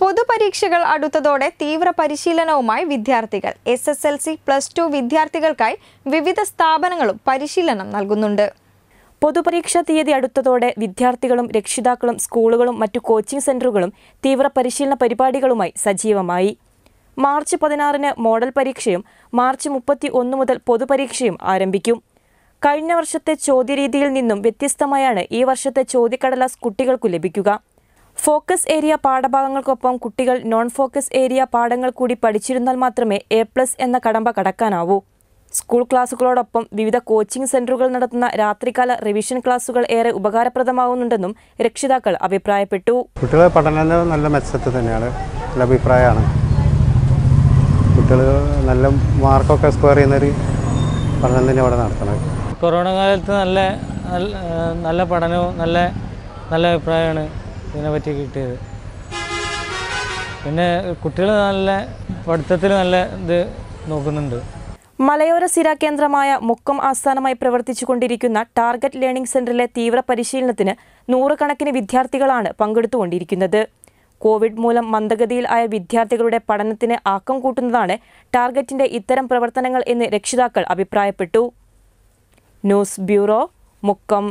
പൊതുപരീക്ഷകൾ അടുത്തതോടെ തീവ്ര പരിശീലനവുമായി വിദ്യാർത്ഥികൾ S S L C plus two വിദ്യാർത്ഥികൾക്കായി വിവിധ സ്ഥാപനങ്ങളും പരിശീലനം നൽകുന്നുണ്ട് പൊതുപരീക്ഷാ തീയതി അടുത്തതോടെ വിദ്യാർത്ഥികളും രക്ഷിതാക്കളും സ്കൂളുകളും മറ്റു കോച്ചിംഗ് സെന്ററുകളും തീവ്ര പരിശീലന പരിപാടികളുമായി സജീവമായി മാർച്ച് പതിനാറിന് മോഡൽ പരീക്ഷയും മാർച്ച് മുപ്പത്തി ഒന്ന് മുതൽ പൊതുപരീക്ഷയും ആരംഭിക്കും കഴിഞ്ഞ വർഷത്തെ ചോദ്യരീതിയിൽ നിന്നും വ്യത്യസ്തമായാണ് ഈ വർഷത്തെ ചോദ്യക്കടലാസ് കുട്ടികൾക്കു ലഭിക്കുക ഫോക്കസ് ഏരിയ പാഠഭാഗങ്ങൾക്കൊപ്പം കുട്ടികൾ നോൺ ഫോക്കസ് ഏരിയ പാഠങ്ങൾ കൂടി പഠിച്ചിരുന്നാൽ മാത്രമേ എ പ്ലസ് എന്ന കടമ്പ കടക്കാനാവൂ സ്കൂൾ ക്ലാസുകളോടൊപ്പം വിവിധ കോച്ചിംഗ് സെന്ററുകൾ നടത്തുന്ന രാത്രികാല റിവിഷൻ ക്ലാസുകൾ ഏറെ ഉപകാരപ്രദമാകുന്നുണ്ടെന്നും രക്ഷിതാക്കൾ അഭിപ്രായപ്പെട്ടു കുട്ടികളെ പഠനം നല്ല മെച്ചത്തിൽ തന്നെയാണ് നല്ല അഭിപ്രായമാണ് കുട്ടികൾ നല്ല മാർക്കൊക്കെ സ്കോർ ചെയ്യുന്നൊരു പഠനം തന്നെ അവിടെ നടത്തണം കൊറോണ കാലത്ത് നല്ല നല്ല പഠനവും നല്ല നല്ല അഭിപ്രായമാണ് ഇതിനെപ്പറ്റി കിട്ടിയത് പിന്നെ കുട്ടികൾ നല്ല പഠിത്തത്തിൽ നല്ല ഇത് നോക്കുന്നുണ്ട് മലയോര സിര കേന്ദ്രമായ മുക്കം ആസ്ഥാനമായി പ്രവർത്തിച്ചുകൊണ്ടിരിക്കുന്ന ടാർഗറ്റ് ലേണിംഗ് സെന്ററിലെ തീവ്ര പരിശീലനത്തിന് നൂറുകണക്കിന് വിദ്യാർത്ഥികളാണ് പങ്കെടുത്തുകൊണ്ടിരിക്കുന്നത് കോവിഡ് മൂലം മന്ദഗതിയിൽ ആയ വിദ്യാർത്ഥികളുടെ പഠനത്തിന് ആക്കം കൂട്ടുന്നതാണ് ടാർഗറ്റിന്റെ ഇത്തരം പ്രവർത്തനങ്ങൾ എന്ന് രക്ഷിതാക്കൾ അഭിപ്രായപ്പെട്ടു ന്യൂസ് ബ്യൂറോ മുക്കം